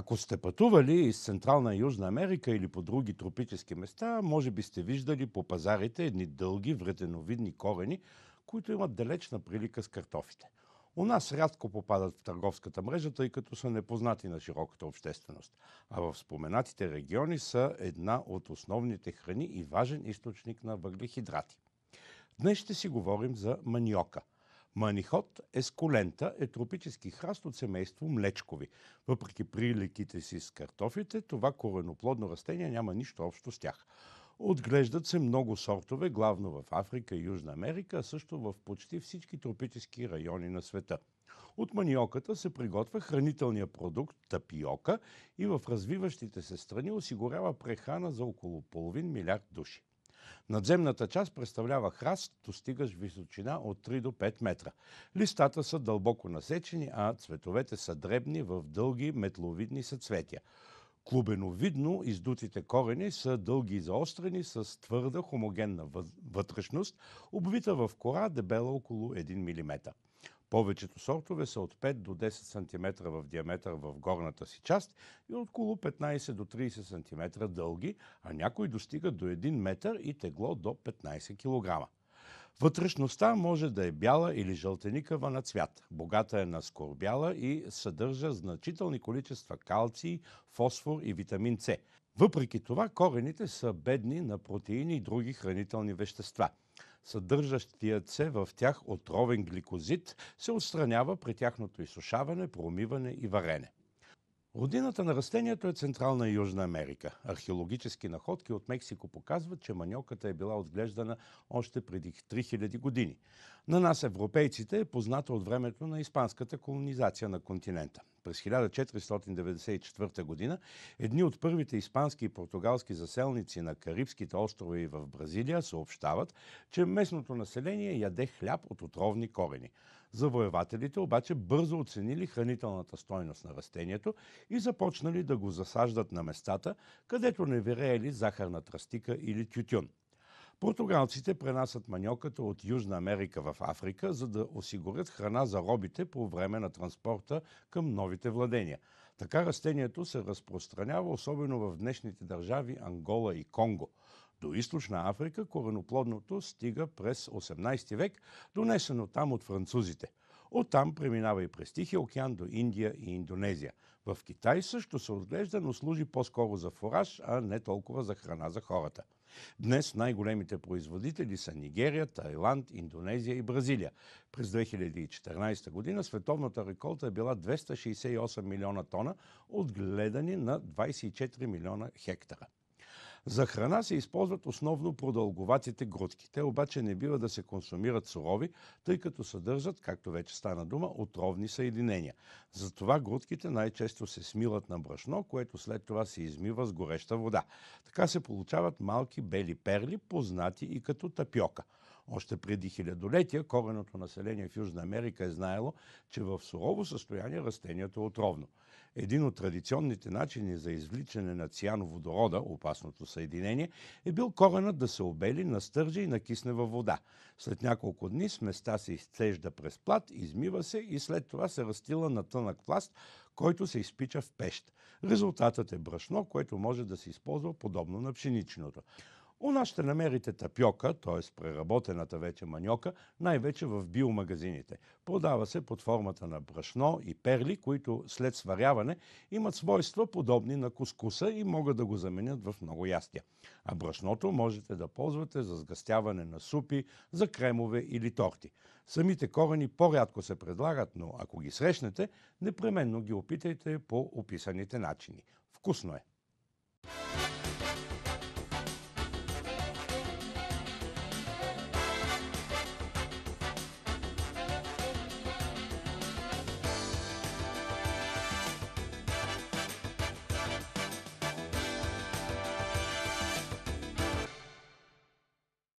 Ако сте пътували из Централна и Южна Америка или по други тропически места, може би сте виждали по пазарите едни дълги вретеновидни корени, които имат далечна прилика с картофите. У нас рядко попадат в търговската мрежа, тъй като са непознати на широката общественост. А в споменатите региони са една от основните храни и важен източник на въглехидрати. Днес ще си говорим за маниока – Манихот есколента е тропически храст от семейство млечкови. Въпреки приликите си с картофите, това кореноплодно растение няма нищо общо с тях. Отглеждат се много сортове, главно в Африка и Южна Америка, а също в почти всички тропически райони на света. От маниоката се приготвя хранителния продукт тапиока и в развиващите се страни осигурява прехрана за около половин милиард души. Надземната част представлява храст, достигаш височина от 3 до 5 метра. Листата са дълбоко насечени, а цветовете са дребни в дълги метловидни съцветия. Клубеновидно издутите корени са дълги и заострени с твърда хомогенна вътрешност, обвита в кора, дебела около 1 мм. Повечето сортове са от 5 до 10 см в диаметър в горната си част и около 15 до 30 см дълги, а някои достигат до 1 метър и тегло до 15 кг. Вътрешността може да е бяла или жълтеникава на цвят. Богата е на скорбяла и съдържа значителни количества калций, фосфор и витамин С. Въпреки това, корените са бедни на протеини и други хранителни вещества – съдържащият се в тях отровен гликозид, се отстранява при тяхното изсушаване, промиване и варене. Родината на растението е Централна и Южна Америка. Археологически находки от Мексико показват, че маньоката е била отглеждана още преди 3000 години. На нас, европейците, е позната от времето на испанската колонизация на континента през 1494 година, едни от първите испански и португалски заселници на Карибските острови в Бразилия съобщават, че местното население яде хляб от отровни корени. Завоевателите обаче бързо оценили хранителната стойност на растението и започнали да го засаждат на местата, където не вирели захарна тръстика или тютюн. Португалците пренасят маньоката от Южна Америка в Африка, за да осигурят храна за робите по време на транспорта към новите владения. Така растението се разпространява особено в днешните държави Ангола и Конго. До източна Африка кореноплодното стига през 18 век, донесено там от французите – Оттам преминава и през Тихия океан до Индия и Индонезия. В Китай също се отглежда, но служи по-скоро за фораж, а не толкова за храна за хората. Днес най-големите производители са Нигерия, Тайланд, Индонезия и Бразилия. През 2014 година световната реколта е била 268 милиона тона, отгледани на 24 милиона хектара. За храна се използват основно продълговатите грудки. Те обаче не бива да се консумират сурови, тъй като съдържат, както вече стана дума, отровни съединения. Затова грудките най-често се смилат на брашно, което след това се измива с гореща вода. Така се получават малки бели перли, познати и като тапиока. Още преди хилядолетия кореното население в Южна Америка е знаело, че в сурово състояние растението е отровно. Един от традиционните начини за извличане на циановодорода, опасното съединение, е бил коренът да се обели, настърже и накисне във вода. След няколко дни сместа се изцежда през плат, измива се и след това се растила на тънък пласт, който се изпича в пещ. Резултатът е брашно, което може да се използва подобно на пшеничното. У нас ще намерите тапьока, т.е. преработената вече маньока, най-вече в биомагазините. Продава се под формата на брашно и перли, които след сваряване имат свойства подобни на кускуса и могат да го заменят в много ястия. А брашното можете да ползвате за сгъстяване на супи, за кремове или торти. Самите корени по-рядко се предлагат, но ако ги срещнете, непременно ги опитайте по описаните начини. Вкусно е!